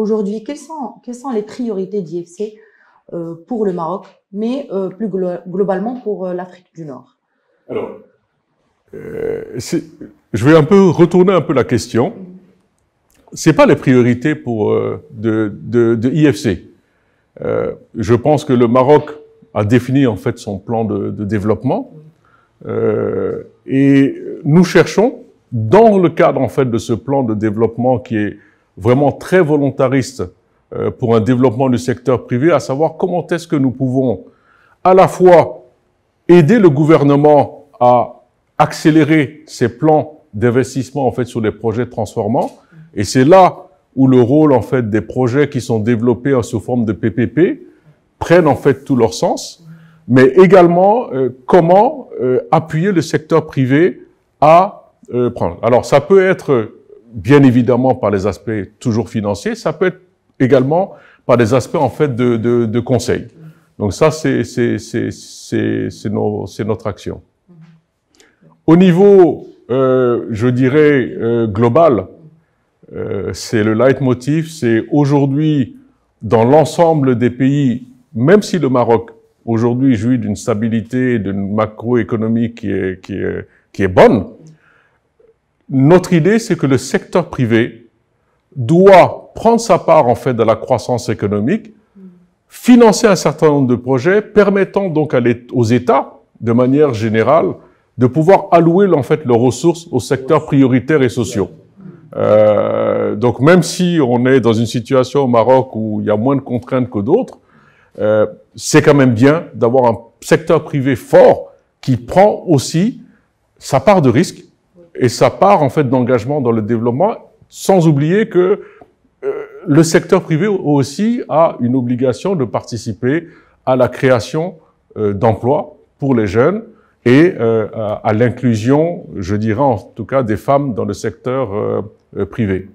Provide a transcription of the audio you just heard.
Aujourd'hui, quelles sont, quelles sont les priorités d'IFC euh, pour le Maroc, mais euh, plus globalement pour euh, l'Afrique du Nord Alors, je vais un peu retourner un peu la question. C'est pas les priorités pour de, IFC. je pense que le Maroc a défini en fait son plan de, de développement et nous cherchons dans le cadre en fait de ce plan de développement qui est vraiment très volontariste euh, pour un développement du secteur privé, à savoir comment est-ce que nous pouvons à la fois aider le gouvernement à accélérer ses plans d'investissement en fait sur les projets transformants et c'est là où le rôle en fait des projets qui sont développés sous forme de PPP prennent en fait tout leur sens mais également euh, comment euh, appuyer le secteur privé à prendre. Alors ça peut être bien évidemment par les aspects toujours financiers, ça peut être également par des aspects en fait de, de, conseil. Donc ça, c'est notre action. Au niveau, euh, je dirais, euh, global, euh, c'est le leitmotiv, c'est aujourd'hui, dans l'ensemble des pays, même si le Maroc, aujourd'hui, jouit d'une stabilité, d'une macroéconomie qui est, qui, est, qui est bonne, notre idée, c'est que le secteur privé doit prendre sa part, en fait, de la croissance économique, financer un certain nombre de projets permettant donc aux États, de manière générale, de pouvoir allouer, en fait, leurs ressources aux secteurs prioritaires et sociaux. Euh, donc même si on est dans une situation au Maroc où il y a moins de contraintes que d'autres, euh, c'est quand même bien d'avoir un secteur privé fort qui prend aussi sa part de risque et ça part en fait d'engagement dans le développement, sans oublier que euh, le secteur privé aussi a une obligation de participer à la création euh, d'emplois pour les jeunes et euh, à l'inclusion, je dirais en tout cas, des femmes dans le secteur privé.